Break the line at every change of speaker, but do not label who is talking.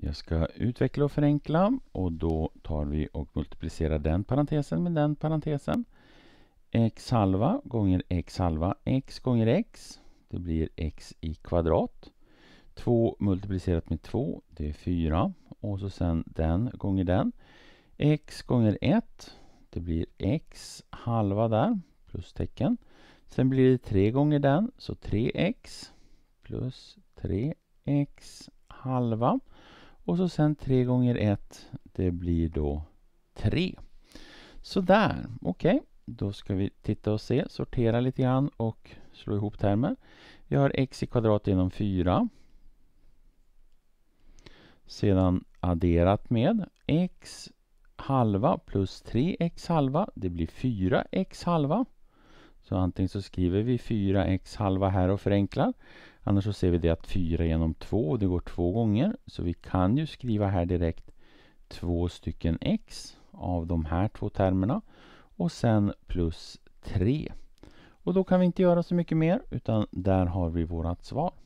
Jag ska utveckla och förenkla och då tar vi och multiplicerar den parentesen med den parentesen. x halva gånger x halva x gånger x. Det blir x i kvadrat. 2 multiplicerat med 2, det är 4. Och så sen den gånger den. x gånger 1, det blir x halva där, plus tecken. Sen blir det 3 gånger den, så 3x plus 3x halva. Och så sen 3 gånger 1, det blir då 3. Sådär, okej. Okay. Då ska vi titta och se, sortera lite grann och slå ihop termer. Vi har x i kvadrat genom 4. Sedan adderat med x halva plus 3x halva, det blir 4x halva. Så antingen så skriver vi 4x halva här och förenklar. Annars så ser vi det att 4 genom 2, det går två gånger. Så vi kan ju skriva här direkt två stycken x av de här två termerna. Och sen plus 3. Och då kan vi inte göra så mycket mer utan där har vi vårt svar.